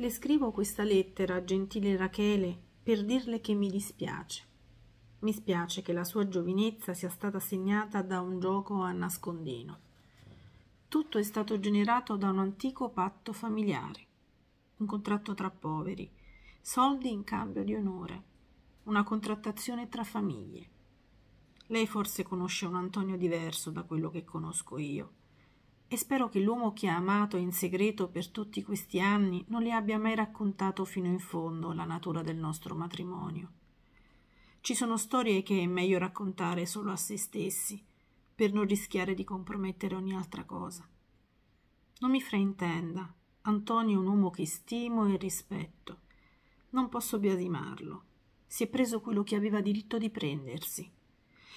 Le scrivo questa lettera, gentile Rachele, per dirle che mi dispiace. Mi spiace che la sua giovinezza sia stata segnata da un gioco a nascondino. Tutto è stato generato da un antico patto familiare, un contratto tra poveri, soldi in cambio di onore, una contrattazione tra famiglie. Lei forse conosce un Antonio diverso da quello che conosco io e spero che l'uomo che ha amato in segreto per tutti questi anni non le abbia mai raccontato fino in fondo la natura del nostro matrimonio. Ci sono storie che è meglio raccontare solo a se stessi, per non rischiare di compromettere ogni altra cosa. Non mi fraintenda, Antonio è un uomo che stimo e rispetto. Non posso biasimarlo. Si è preso quello che aveva diritto di prendersi.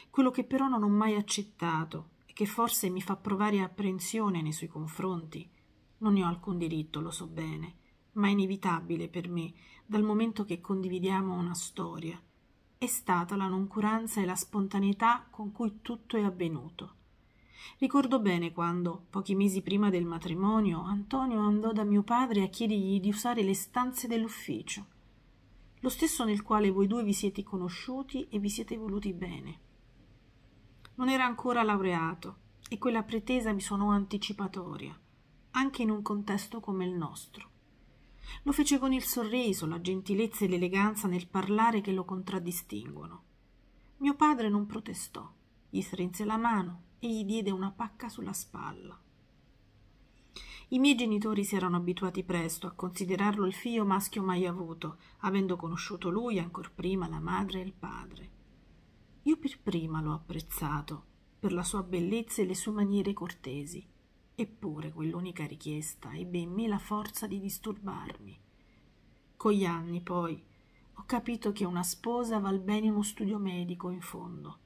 Quello che però non ho mai accettato e che forse mi fa provare apprensione nei suoi confronti. Non ne ho alcun diritto, lo so bene, ma è inevitabile per me, dal momento che condividiamo una storia. È stata la noncuranza e la spontaneità con cui tutto è avvenuto. Ricordo bene quando, pochi mesi prima del matrimonio, Antonio andò da mio padre a chiedergli di usare le stanze dell'ufficio, lo stesso nel quale voi due vi siete conosciuti e vi siete voluti bene. Non era ancora laureato e quella pretesa mi suonò anticipatoria, anche in un contesto come il nostro. Lo fece con il sorriso, la gentilezza e l'eleganza nel parlare che lo contraddistinguono. Mio padre non protestò, gli strinse la mano e gli diede una pacca sulla spalla. I miei genitori si erano abituati presto a considerarlo il figlio maschio mai avuto, avendo conosciuto lui ancor prima la madre e il padre. Io per prima l'ho apprezzato per la sua bellezza e le sue maniere cortesi, eppure quell'unica richiesta ebbe in me la forza di disturbarmi. Con gli anni, poi, ho capito che una sposa val bene uno studio medico in fondo